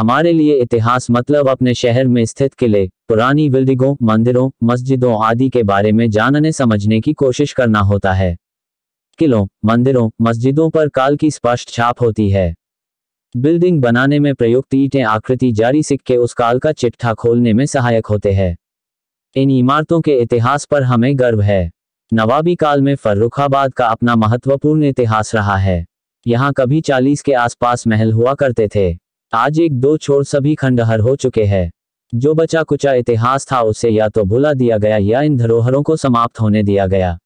हमारे लिए इतिहास मतलब अपने शहर में स्थित किले पुरानी बिल्डिंगों मंदिरों मस्जिदों आदि के बारे में जानने समझने की कोशिश करना होता है किलों मंदिरों मस्जिदों पर काल की स्पष्ट छाप होती है बिल्डिंग बनाने में प्रयुक्त ईटें आकृति जारी सिक्के उस काल का चिट्ठा खोलने में सहायक होते हैं इन इमारतों के इतिहास पर हमें गर्व है नवाबी काल में फर्रुखाबाद का अपना महत्वपूर्ण इतिहास रहा है यहाँ कभी चालीस के आसपास महल हुआ करते थे आज एक दो छोर सभी खंडहर हो चुके हैं जो बचा कुचा इतिहास था उसे या तो भुला दिया गया या इन धरोहरों को समाप्त होने दिया गया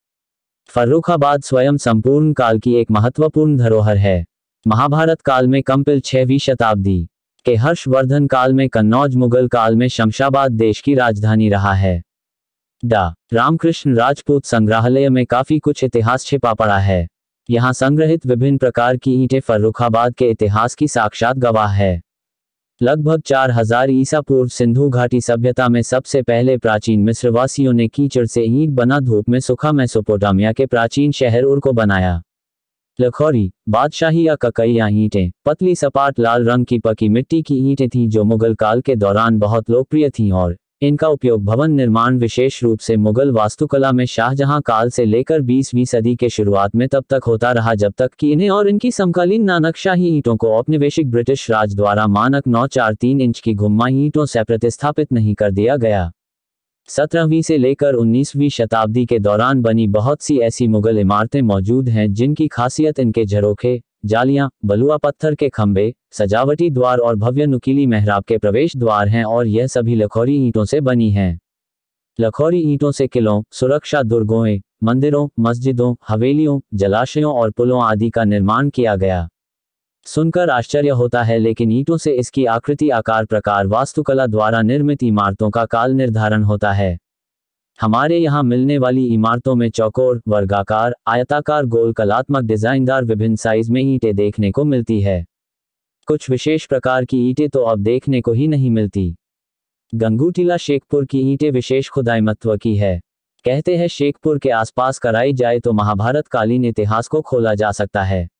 फर्रुखाबाद स्वयं संपूर्ण काल की एक महत्वपूर्ण धरोहर है महाभारत काल में कंपिल छहवीं शताब्दी के हर्षवर्धन काल में कन्नौज मुगल काल में शमशाबाद देश की राजधानी रहा है डा रामकृष्ण राजपूत संग्रहालय में काफी कुछ इतिहास छिपा पड़ा है यहाँ संग्रहित विभिन्न प्रकार की ईंटें फर्रुखाबाद के इतिहास की साक्षात गवाह है लगभग 4000 ईसा पूर्व सिंधु घाटी सभ्यता में सबसे पहले प्राचीन मिस्रवासियों ने कीचड़ से ईंट बना धूप में सुखा मेसोपोटामिया के प्राचीन शहर उर को बनाया लखौरी बादशाही या ककैया ईंटें पतली सपाट लाल रंग की पकी मिट्टी की ईंटें थीं जो मुगल काल के दौरान बहुत लोकप्रिय थीं और इनका उपयोग भवन निर्माण विशेष रूप से मुगल वास्तुकला में शाहजहां काल से लेकर 20वीं सदी के शुरुआत में तब तक होता रहा जब तक कि इन्हें और इनकी समकालीन नानकशाही ईंटों को औपनिवेशिक ब्रिटिश राज द्वारा मानक नौ चार तीन इंच की घुम्मा ईंटों से प्रतिस्थापित नहीं कर दिया गया सत्रहवीं से लेकर उन्नीसवीं शताब्दी के दौरान बनी बहुत सी ऐसी मुगल इमारतें मौजूद हैं जिनकी खासियत इनके झरोखे जालियां बलुआ पत्थर के खंबे सजावटी द्वार और भव्य नुकीली मेहराब के प्रवेश द्वार हैं और यह सभी लखौरी ईंटों से बनी हैं लखौरी ईंटों से किलों सुरक्षा दुर्गों मंदिरों मस्जिदों हवेलियों जलाशयों और पुलों आदि का निर्माण किया गया सुनकर आश्चर्य होता है लेकिन ईंटों से इसकी आकृति आकार प्रकार वास्तुकला द्वारा निर्मित इमारतों का काल निर्धारण होता है हमारे यहाँ मिलने वाली इमारतों में चौकोर वर्गाकार आयताकार गोल कलात्मक डिजाइनदार विभिन्न साइज में ईंटें देखने को मिलती है कुछ विशेष प्रकार की ईंटें तो अब देखने को ही नहीं मिलती गंगूटीला शेखपुर की ईंटें विशेष खुदाई महत्व की है कहते हैं शेखपुर के आसपास कराई जाए तो महाभारत कालीन इतिहास को खोला जा सकता है